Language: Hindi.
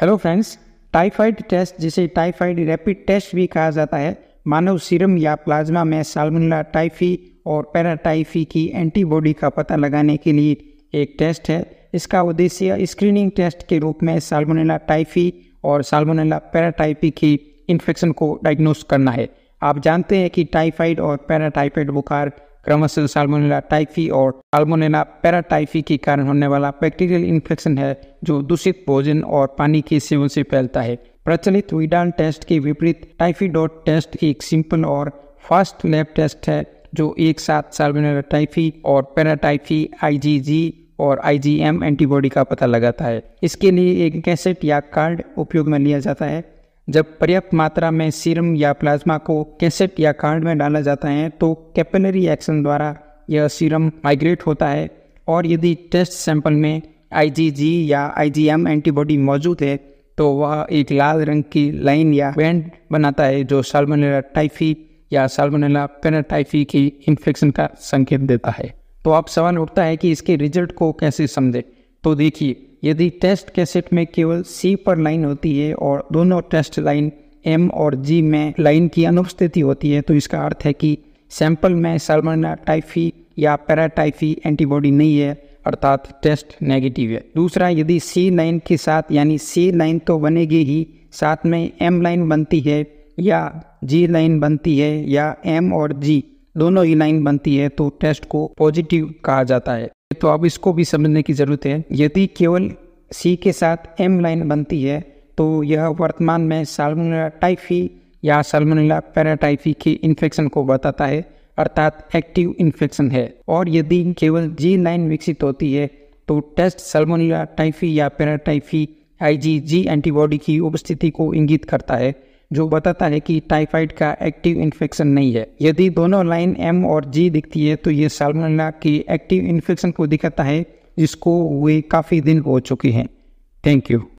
हेलो फ्रेंड्स टाइफाइड टेस्ट जिसे टाइफाइड रैपिड टेस्ट भी कहा जाता है मानव सीरम या प्लाज्मा में साल्मोनेला टाइफी और पैराटाइफी की एंटीबॉडी का पता लगाने के लिए एक टेस्ट है इसका उद्देश्य स्क्रीनिंग टेस्ट के रूप में साल्मोनेला टाइफी और साल्मोनेला पैराटाइफी की इन्फेक्शन को डायग्नोस करना है आप जानते हैं कि टाइफाइड और पैराटाइफाइड बुखार क्रमशः साल्मोनेला टाइफी और साल्मोनेला पैराटाइफी के कारण होने वाला बैक्टीरियल इन्फेक्शन है जो दूषित भोजन और पानी के सेवन से फैलता है प्रचलित विडान टेस्ट के विपरीत टाइफी डॉट टेस्ट एक सिंपल और फास्ट लैब टेस्ट है जो एक साथ साल्मोनेला टाइफी और पैराटाइफी आई और आई एंटीबॉडी का पता लगाता है इसके लिए एक कैसेट या कार्ड उपयोग में लिया जाता है जब पर्याप्त मात्रा में सीरम या प्लाज्मा को कैसेट या कार्ड में डाला जाता है तो कैपिलरी एक्शन द्वारा यह सीरम माइग्रेट होता है और यदि टेस्ट सैंपल में आईजीजी या आईजीएम एंटीबॉडी मौजूद है तो वह एक लाल रंग की लाइन या बैंड बनाता है जो साल्मोनेला टाइफी या साल्मोनेला पेनाटाइफी की इन्फेक्शन का संकेत देता है तो अब सवाल उठता है कि इसके रिजल्ट को कैसे समझें तो देखिए यदि टेस्ट कैसेट में केवल सी पर लाइन होती है और दोनों टेस्ट लाइन एम और जी में लाइन की अनुपस्थिति होती है तो इसका अर्थ है कि सैंपल में सलमाना टाइफी या पैराटाइफी एंटीबॉडी नहीं है अर्थात टेस्ट नेगेटिव है दूसरा यदि सी लाइन के साथ यानी सी लाइन तो बनेगी ही साथ में एम लाइन बनती है या जी लाइन बनती है या एम और जी दोनों ही लाइन बनती है तो टेस्ट को पॉजिटिव कहा जाता है तो अब इसको भी समझने की ज़रूरत है यदि केवल सी के साथ एम लाइन बनती है तो यह वर्तमान में सालमोनेला टाइफी या सालमोनेला पैराटाइफी की इन्फेक्शन को बताता है अर्थात एक्टिव इन्फेक्शन है और यदि केवल जी लाइन विकसित होती है तो टेस्ट साल्मोनेला टाइफी या पैराटाइफी जी एंटीबॉडी की उपस्थिति को इंगित करता है जो बताता है कि टाइफाइड का एक्टिव इन्फेक्शन नहीं है यदि दोनों लाइन एम और जी दिखती है तो ये सालमोनेला की एक्टिव इन्फेक्शन को दिखाता है जिसको वे काफ़ी दिन हो चुके हैं थैंक यू